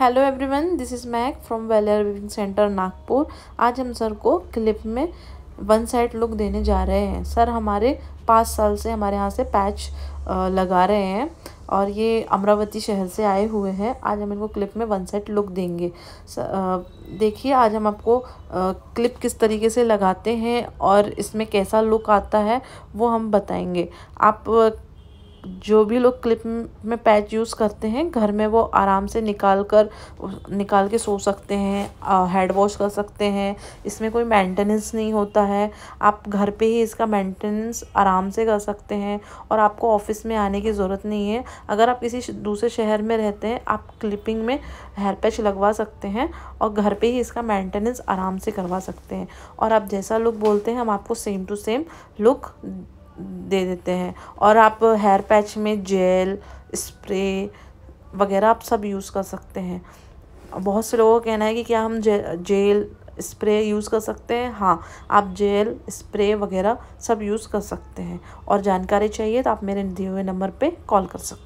hello everyone this is Mac from Weller weaving centre Nagpur आज हम sir को clip में वन साइड लुक देने जा रहे हैं सर हमारे पाँच साल से हमारे यहाँ से पैच लगा रहे हैं और ये अमरावती शहर से आए हुए हैं आज हम इनको क्लिप में वन साइड लुक देंगे देखिए आज हम आपको क्लिप किस तरीके से लगाते हैं और इसमें कैसा लुक आता है वो हम बताएंगे आप जो भी लोग क्लिप में पैच यूज़ करते हैं घर में वो आराम से निकाल कर निकाल के सो सकते हैं हेड वॉश कर सकते हैं इसमें कोई मेंटेनेंस नहीं होता है आप घर पे ही इसका मेंटेनेंस आराम से कर सकते हैं और आपको ऑफिस में आने की ज़रूरत नहीं है अगर आप किसी दूसरे शहर में रहते हैं आप क्लिपिंग में हेयर पैच लगवा सकते हैं और घर पर ही इसका मैंटेनेंस आराम से करवा सकते हैं और आप जैसा लुक बोलते हैं हम आपको सेम टू सेम लुक दे देते हैं और आप हेयर पैच में जेल स्प्रे वगैरह आप सब यूज़ कर सकते हैं बहुत से लोगों का कहना है कि क्या हम जे, जेल स्प्रे यूज़ कर सकते हैं हाँ आप जेल स्प्रे वगैरह सब यूज़ कर सकते हैं और जानकारी चाहिए तो आप मेरे दिए हुए नंबर पे कॉल कर सकते हैं